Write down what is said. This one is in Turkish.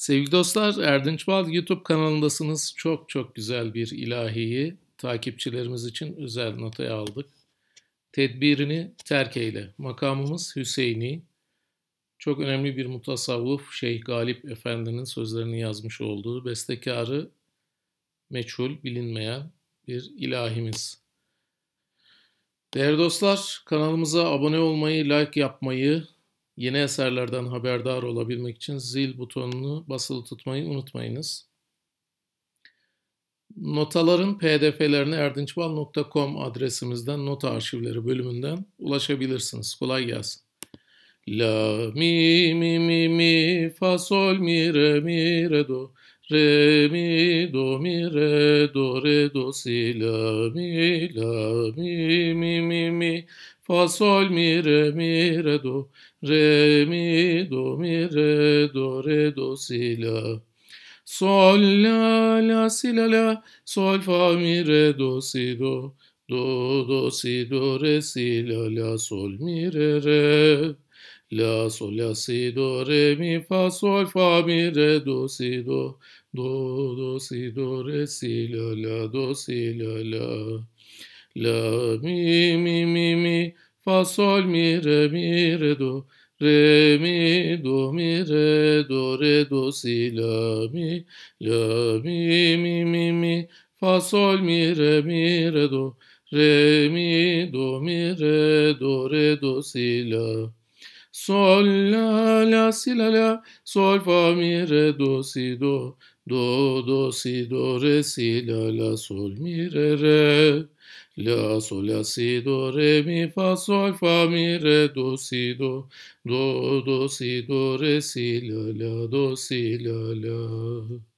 Sevgili dostlar, Erdinç Bal YouTube kanalındasınız. Çok çok güzel bir ilahiyi takipçilerimiz için özel notaya aldık. Tedbirini terk eyle. Makamımız Hüseyin'i. Çok önemli bir mutasavvuf Şeyh Galip Efendi'nin sözlerini yazmış olduğu bestekarı meçhul, bilinmeyen bir ilahimiz. Değerli dostlar, kanalımıza abone olmayı, like yapmayı, Yeni eserlerden haberdar olabilmek için zil butonunu basılı tutmayı unutmayınız. Notaların pdf'lerine erdinçbal.com adresimizden nota arşivleri bölümünden ulaşabilirsiniz. Kolay gelsin. La mi mi mi mi fa sol mi re mi re do re mi do mi re do re do si la mi la mi mi mi mi fa sol mi re mi re do re mi do mi re do re do si la sol la la si la la sol fa mi re do si do do do si do re si la la sol mi re re La sol la si do re mi fa sol fa mi re do si do do do si do re si la la do si la la la mi mi mi mi fa sol mi re mi re do Re mi do mi re do re do si la mi la mi mi mi mi fa sol mi re mi re do re mi do mi re do re do si la sol la la si la la sol fa mi re do si do do do si do re si la la sol mi re re La, sol, la, si, do, re, mi, fa, sol, fa, mi, re, do, si, do, do, do, si, do, re, si, la, la, do, si, la, la.